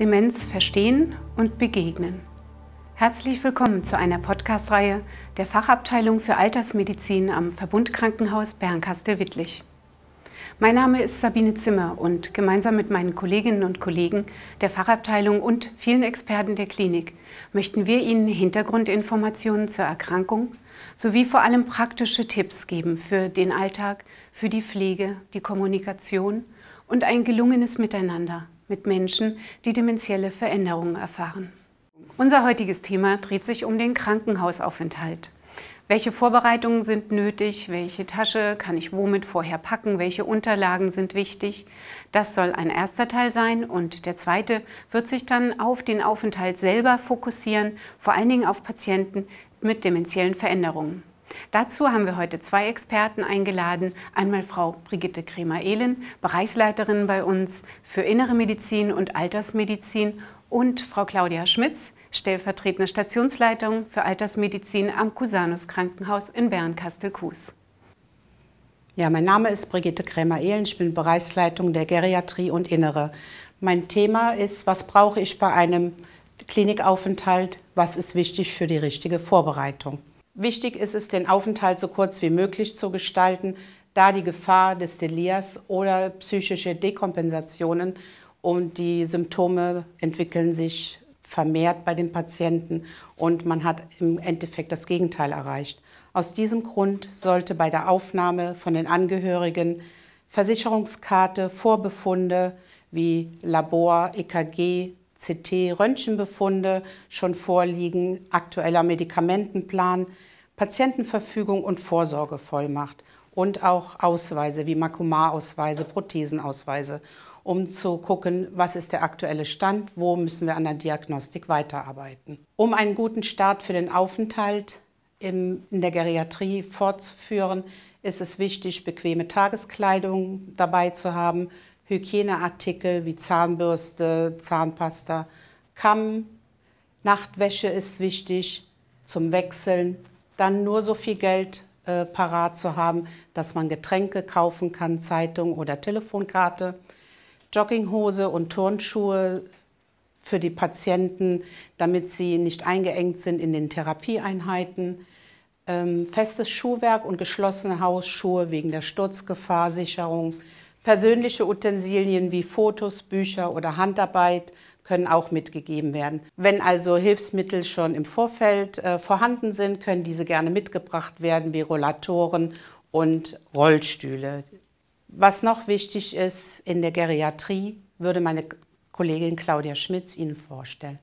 Demenz verstehen und begegnen. Herzlich willkommen zu einer Podcast-Reihe der Fachabteilung für Altersmedizin am Verbundkrankenhaus Bernkastel-Wittlich. Mein Name ist Sabine Zimmer und gemeinsam mit meinen Kolleginnen und Kollegen der Fachabteilung und vielen Experten der Klinik möchten wir Ihnen Hintergrundinformationen zur Erkrankung sowie vor allem praktische Tipps geben für den Alltag, für die Pflege, die Kommunikation und ein gelungenes Miteinander mit Menschen, die dementielle Veränderungen erfahren. Unser heutiges Thema dreht sich um den Krankenhausaufenthalt. Welche Vorbereitungen sind nötig? Welche Tasche kann ich womit vorher packen? Welche Unterlagen sind wichtig? Das soll ein erster Teil sein und der zweite wird sich dann auf den Aufenthalt selber fokussieren, vor allen Dingen auf Patienten mit dementiellen Veränderungen. Dazu haben wir heute zwei Experten eingeladen. Einmal Frau Brigitte Kremer-Ehlen, Bereichsleiterin bei uns für Innere Medizin und Altersmedizin und Frau Claudia Schmitz, stellvertretende Stationsleitung für Altersmedizin am Cusanus Krankenhaus in Bern-Kastel-Kues. Ja, mein Name ist Brigitte Krämer-Ehlen, ich bin Bereichsleitung der Geriatrie und Innere. Mein Thema ist, was brauche ich bei einem Klinikaufenthalt, was ist wichtig für die richtige Vorbereitung. Wichtig ist es, den Aufenthalt so kurz wie möglich zu gestalten, da die Gefahr des Delirs oder psychische Dekompensationen und die Symptome entwickeln sich vermehrt bei den Patienten und man hat im Endeffekt das Gegenteil erreicht. Aus diesem Grund sollte bei der Aufnahme von den Angehörigen Versicherungskarte, Vorbefunde wie Labor, EKG, CT, Röntgenbefunde schon vorliegen, aktueller Medikamentenplan, Patientenverfügung und Vorsorgevollmacht und auch Ausweise wie Makumar-Ausweise, Prothesenausweise, um zu gucken, was ist der aktuelle Stand, wo müssen wir an der Diagnostik weiterarbeiten. Um einen guten Start für den Aufenthalt in der Geriatrie fortzuführen, ist es wichtig, bequeme Tageskleidung dabei zu haben, Hygieneartikel wie Zahnbürste, Zahnpasta, Kamm, Nachtwäsche ist wichtig zum Wechseln. Dann nur so viel Geld äh, parat zu haben, dass man Getränke kaufen kann, Zeitung oder Telefonkarte. Jogginghose und Turnschuhe für die Patienten, damit sie nicht eingeengt sind in den Therapieeinheiten. Ähm, festes Schuhwerk und geschlossene Hausschuhe wegen der Sturzgefahrsicherung. Persönliche Utensilien wie Fotos, Bücher oder Handarbeit können auch mitgegeben werden. Wenn also Hilfsmittel schon im Vorfeld äh, vorhanden sind, können diese gerne mitgebracht werden, wie Rollatoren und Rollstühle. Was noch wichtig ist, in der Geriatrie würde meine Kollegin Claudia Schmitz Ihnen vorstellen.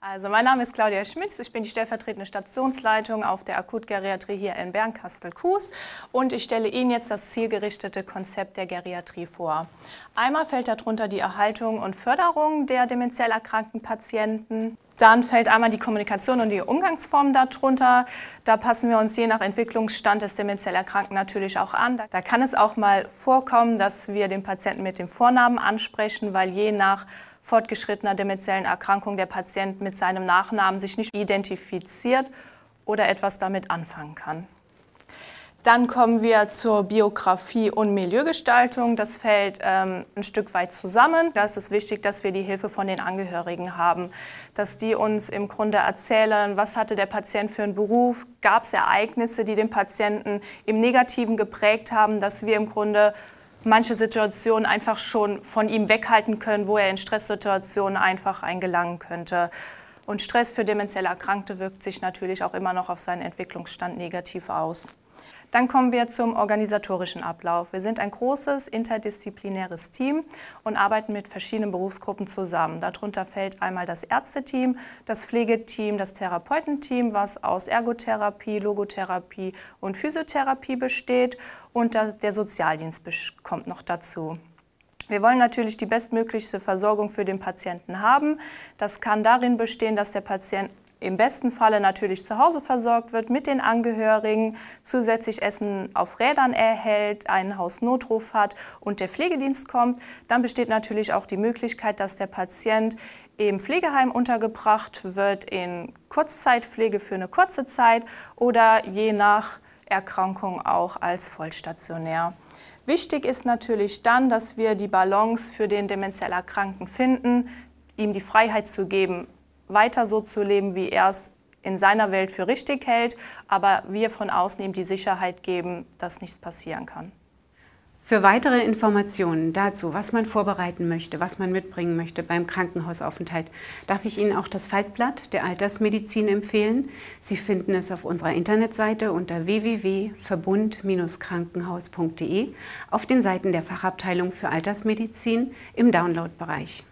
Also mein Name ist Claudia Schmitz, ich bin die stellvertretende Stationsleitung auf der Akutgeriatrie hier in Bernkastel-Kues und ich stelle Ihnen jetzt das zielgerichtete Konzept der Geriatrie vor. Einmal fällt darunter die Erhaltung und Förderung der demenziell erkrankten Patienten. Dann fällt einmal die Kommunikation und die Umgangsformen darunter. Da passen wir uns je nach Entwicklungsstand des demenziell Erkrankten natürlich auch an. Da kann es auch mal vorkommen, dass wir den Patienten mit dem Vornamen ansprechen, weil je nach fortgeschrittener demenziellen Erkrankung der Patient mit seinem Nachnamen sich nicht identifiziert oder etwas damit anfangen kann. Dann kommen wir zur Biografie und Milieugestaltung. Das fällt ähm, ein Stück weit zusammen. Da ist es wichtig, dass wir die Hilfe von den Angehörigen haben, dass die uns im Grunde erzählen, was hatte der Patient für einen Beruf, gab es Ereignisse, die den Patienten im Negativen geprägt haben, dass wir im Grunde manche Situationen einfach schon von ihm weghalten können, wo er in Stresssituationen einfach eingelangen könnte. Und Stress für demenziell Erkrankte wirkt sich natürlich auch immer noch auf seinen Entwicklungsstand negativ aus. Dann kommen wir zum organisatorischen Ablauf. Wir sind ein großes interdisziplinäres Team und arbeiten mit verschiedenen Berufsgruppen zusammen. Darunter fällt einmal das Ärzteteam, das Pflegeteam, das Therapeutenteam, was aus Ergotherapie, Logotherapie und Physiotherapie besteht und der Sozialdienst kommt noch dazu. Wir wollen natürlich die bestmögliche Versorgung für den Patienten haben. Das kann darin bestehen, dass der Patient im besten Falle natürlich zu Hause versorgt wird mit den Angehörigen, zusätzlich Essen auf Rädern erhält, einen Hausnotruf hat und der Pflegedienst kommt, dann besteht natürlich auch die Möglichkeit, dass der Patient im Pflegeheim untergebracht wird, in Kurzzeitpflege für eine kurze Zeit oder je nach Erkrankung auch als vollstationär. Wichtig ist natürlich dann, dass wir die Balance für den demenziell Erkrankten finden, ihm die Freiheit zu geben, weiter so zu leben, wie er es in seiner Welt für richtig hält, aber wir von außen ihm die Sicherheit geben, dass nichts passieren kann. Für weitere Informationen dazu, was man vorbereiten möchte, was man mitbringen möchte beim Krankenhausaufenthalt, darf ich Ihnen auch das Faltblatt der Altersmedizin empfehlen. Sie finden es auf unserer Internetseite unter www.verbund-krankenhaus.de auf den Seiten der Fachabteilung für Altersmedizin im Downloadbereich.